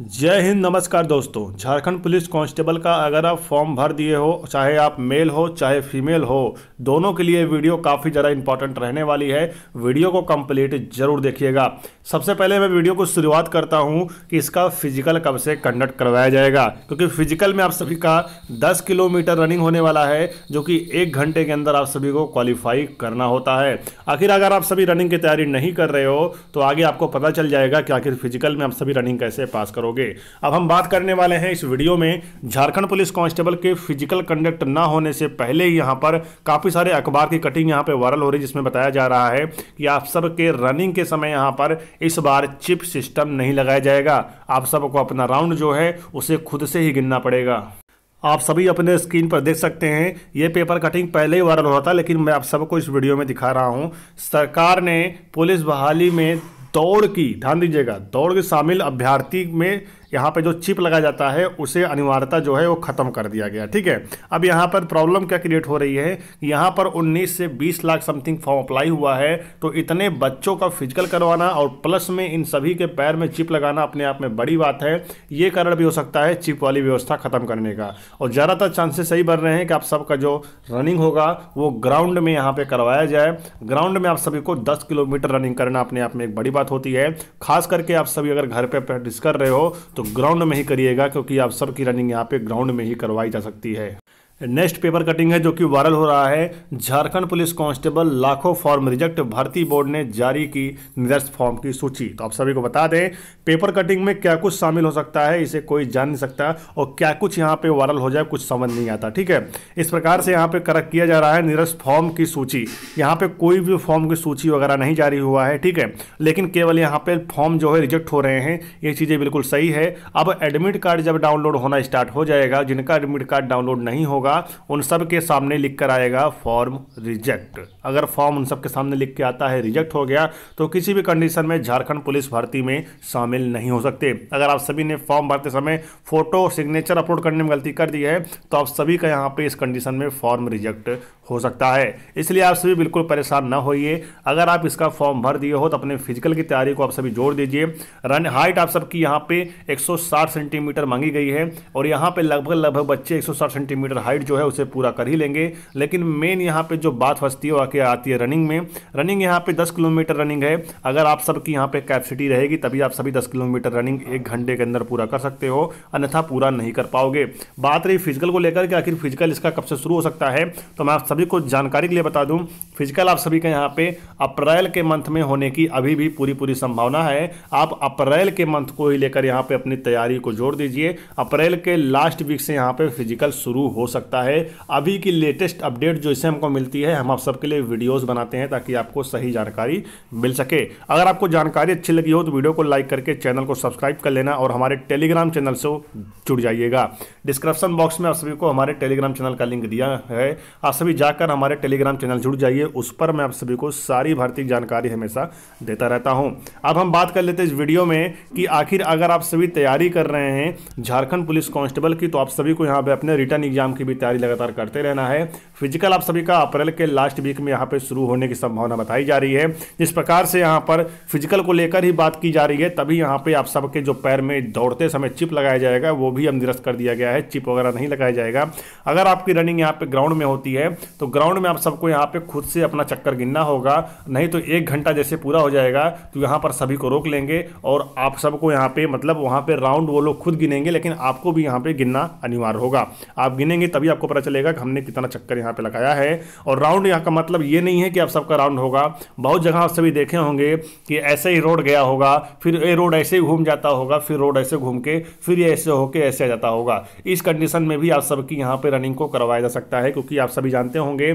जय हिंद नमस्कार दोस्तों झारखंड पुलिस कांस्टेबल का अगर आप फॉर्म भर दिए हो चाहे आप मेल हो चाहे फीमेल हो दोनों के लिए वीडियो काफ़ी ज़्यादा इंपॉर्टेंट रहने वाली है वीडियो को कंप्लीट जरूर देखिएगा सबसे पहले मैं वीडियो को शुरुआत करता हूं कि इसका फिजिकल कब से कंडक्ट करवाया जाएगा क्योंकि फिजिकल में आप सभी का दस किलोमीटर रनिंग होने वाला है जो कि एक घंटे के अंदर आप सभी को क्वालिफाई करना होता है आखिर अगर आप सभी रनिंग की तैयारी नहीं कर रहे हो तो आगे आपको पता चल जाएगा कि आखिर फिजिकल में आप सभी रनिंग कैसे पास करोगे अब हम बात करने वाले हैं इस वीडियो में झारखंड पुलिस कांस्टेबल के फिजिकल कंडक्ट ना होने से पहले ही यहाँ पर काफ़ी सारे अखबार की कटिंग यहाँ पर वायरल हो रही है जिसमें बताया जा रहा है कि आप सबके रनिंग के समय यहाँ पर इस बार चिप सिस्टम नहीं लगाया जाएगा आप सबको अपना राउंड जो है उसे खुद से ही गिनना पड़ेगा आप सभी अपने स्क्रीन पर देख सकते हैं ये पेपर कटिंग पहले ही वायरल हो रहा था लेकिन मैं आप सबको इस वीडियो में दिखा रहा हूं सरकार ने पुलिस बहाली में दौड़ की ध्यान दीजिएगा दौड़ के शामिल अभ्यर्थी में यहाँ पे जो चिप लगा जाता है उसे अनिवार्यता जो है वो ख़त्म कर दिया गया ठीक है अब यहाँ पर प्रॉब्लम क्या क्रिएट हो रही है यहाँ पर 19 से 20 लाख समथिंग फॉर्म अप्लाई हुआ है तो इतने बच्चों का फिजिकल करवाना और प्लस में इन सभी के पैर में चिप लगाना अपने आप में बड़ी बात है ये कारण भी हो सकता है चिप वाली व्यवस्था ख़त्म करने का और ज़्यादातर चांसेस सही बढ़ रहे हैं कि आप सबका जो रनिंग होगा वो ग्राउंड में यहाँ पर करवाया जाए ग्राउंड में आप सभी को दस किलोमीटर रनिंग करना अपने आप में एक बड़ी बात बात होती है खास करके आप सभी अगर घर पे प्रैक्टिस कर रहे हो तो ग्राउंड में ही करिएगा क्योंकि आप सबकी रनिंग यहाँ पे ग्राउंड में ही करवाई जा सकती है नेक्स्ट पेपर कटिंग है जो कि वायरल हो रहा है झारखंड पुलिस कांस्टेबल लाखों फॉर्म रिजेक्ट भर्ती बोर्ड ने जारी की निरस्त फॉर्म की सूची तो आप सभी को बता दें पेपर कटिंग में क्या कुछ शामिल हो सकता है इसे कोई जान नहीं सकता और क्या कुछ यहाँ पे वायरल हो जाए कुछ समझ नहीं आता ठीक है इस प्रकार से यहाँ पे करक किया जा रहा है निरस्त फॉर्म की सूची यहाँ पे कोई भी फॉर्म की सूची वगैरह नहीं जारी हुआ है ठीक है लेकिन केवल यहाँ पे फॉर्म जो है रिजेक्ट हो रहे हैं ये चीज़ें बिल्कुल सही है अब एडमिट कार्ड जब डाउनलोड होना स्टार्ट हो जाएगा जिनका एडमिट कार्ड डाउनलोड नहीं होगा होगा उन सब के सामने लिख कर आएगा फॉर्म रिजेक्ट अगर फॉर्म उन सब के सामने लिख के आता है रिजेक्ट हो गया तो किसी भी कंडीशन में झारखंड पुलिस भर्ती में शामिल नहीं हो सकते अगर आप सभी ने फॉर्म भरते समय फोटो सिग्नेचर अपलोड करने में गलती कर दी है तो आप सभी का यहाँ पे इस कंडीशन में फॉर्म रिजेक्ट हो सकता है इसलिए आप सभी बिल्कुल परेशान ना होइए अगर आप इसका फॉर्म भर दिए हो तो अपने फिजिकल की तैयारी को आप सभी जोड़ दीजिए रन हाइट आप सबकी यहाँ पे 160 सेंटीमीटर मांगी गई है और यहाँ पे लगभग लगभग बच्चे 160 सेंटीमीटर हाइट जो है उसे पूरा कर ही लेंगे लेकिन मेन यहाँ पे जो बात फंसती है आके आती है रनिंग में रनिंग यहाँ पे दस किलोमीटर रनिंग है अगर आप सबकी यहाँ पे कैपेसिटी रहेगी तभी आप सभी दस किलोमीटर रनिंग एक घंटे के अंदर पूरा कर सकते हो अन्यथा पूरा नहीं कर पाओगे बात रही फिजिकल को लेकर के आखिर फिजिकल इसका कब से शुरू हो सकता है तो मैं आप सभी सभी को जानकारी के लिए बता दूं फिजिकल आप सभी के यहाँ पे अप्रैल के मंथ में होने की अभी भी पूरी पूरी संभावना है आप अप्रैल के मंथ को ही लेकर यहाँ पे अपनी तैयारी को जोड़ दीजिए अप्रैल के लास्ट वीक से यहाँ पे फिजिकल शुरू हो सकता है अभी की लेटेस्ट अपडेट जो इसे हमको मिलती है हम आप सबके लिए वीडियोज़ बनाते हैं ताकि आपको सही जानकारी मिल सके अगर आपको जानकारी अच्छी लगी हो तो वीडियो को लाइक करके चैनल को सब्सक्राइब कर लेना और हमारे टेलीग्राम चैनल से जुड़ जाइएगा डिस्क्रिप्शन बॉक्स में आप सभी को हमारे टेलीग्राम चैनल का लिंक दिया है आप सभी जाकर हमारे टेलीग्राम चैनल जुड़ जाइए उस पर मैं आप सभी को सारी भारतीय जानकारी हमेशा देता रहता हूँ अब हम बात कर लेते हैं इस वीडियो में कि आखिर अगर आप सभी तैयारी कर रहे हैं झारखंड पुलिस कांस्टेबल की तो आप सभी को यहाँ पर अपने रिटर्न एग्जाम की भी तैयारी लगातार करते रहना है फिजिकल आप सभी का अप्रैल के लास्ट वीक में यहाँ पर शुरू होने की संभावना बताई जा रही है जिस प्रकार से यहाँ पर फिजिकल को लेकर ही बात की जा रही है तभी यहाँ पर आप सबके जो पैर में दौड़ते समय चिप लगाया जाएगा वो भी अब निरस्त कर दिया गया है चिप वगैरह नहीं लगाया जाएगा अगर आपकी रनिंग यहाँ पे ग्राउंड में होती है तो ग्राउंड में आप सबको यहाँ पे खुद से अपना चक्कर गिनना होगा नहीं तो एक घंटा जैसे पूरा हो जाएगा तो यहाँ पर सभी को रोक लेंगे और आप सबको यहाँ पे मतलब वहाँ पे राउंड वो लोग खुद गिनेंगे लेकिन आपको भी यहाँ पे गिनना अनिवार्य होगा आप गिनेंगे तभी आपको पता चलेगा कि हमने कितना चक्कर यहाँ पर लगाया है और राउंड यहाँ का मतलब ये नहीं है कि आप सबका राउंड होगा बहुत जगह आप सभी देखे होंगे कि ऐसे ही रोड गया होगा फिर ये रोड ऐसे ही घूम जाता होगा फिर रोड ऐसे घूम के फिर ये ऐसे होके ऐसे आ जाता होगा इस कंडीशन में भी आप सबकी यहाँ पर रनिंग को करवाया जा सकता है क्योंकि आप सभी जानते होंगे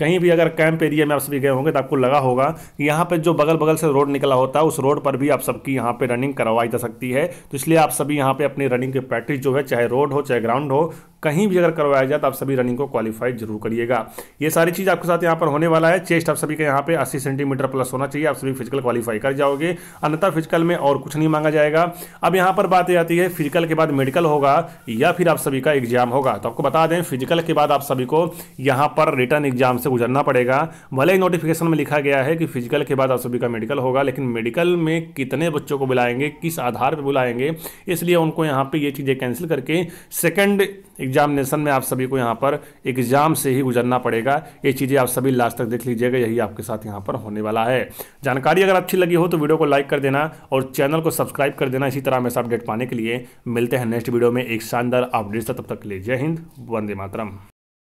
कहीं भी अगर कैंप एरिया में आप सभी गए होंगे तो आपको लगा होगा कि यहाँ पर जो बगल बगल से रोड निकला होता है उस रोड पर भी आप सबकी यहाँ पर रनिंग करवाई जा सकती है तो इसलिए आप सभी यहाँ पर अपनी रनिंग की प्रैक्टिस जो है चाहे रोड हो चाहे ग्राउंड हो कहीं भी अगर करवाया जाए तो आप सभी रनिंग को क्वालिफाई जरूर करिएगा ये सारी चीज़ आपके साथ यहाँ पर होने वाला है चेस्ट आप सभी का यहाँ पे 80 सेंटीमीटर प्लस होना चाहिए आप सभी फिजिकल क्वालिफाई कर जाओगे अन्यथा फिजिकल में और कुछ नहीं मांगा जाएगा अब यहाँ पर बात आती है फिजिकल के बाद मेडिकल होगा या फिर आप सभी का एग्जाम होगा तो आपको बता दें फिजिकल के बाद आप सभी को यहाँ पर बार रिटर्न एग्जाम से गुजरना पड़ेगा भले ही नोटिफिकेशन में लिखा गया है कि फिजिकल के बाद आप सभी का मेडिकल होगा लेकिन मेडिकल में कितने बच्चों को बुलाएंगे किस आधार पर बुलाएंगे इसलिए उनको यहाँ पर ये चीज़ें कैंसिल करके सेकेंड एग्जामिनेशन में आप सभी को यहाँ पर एग्जाम से ही गुजरना पड़ेगा ये चीज़ें आप सभी लास्ट तक देख लीजिएगा यही आपके साथ यहाँ पर होने वाला है जानकारी अगर अच्छी लगी हो तो वीडियो को लाइक कर देना और चैनल को सब्सक्राइब कर देना इसी तरह हमेशा अपडेट पाने के लिए मिलते हैं नेक्स्ट वीडियो में एक शानदार अपडेट तब तक लीजिए हिंद वंदे मातरम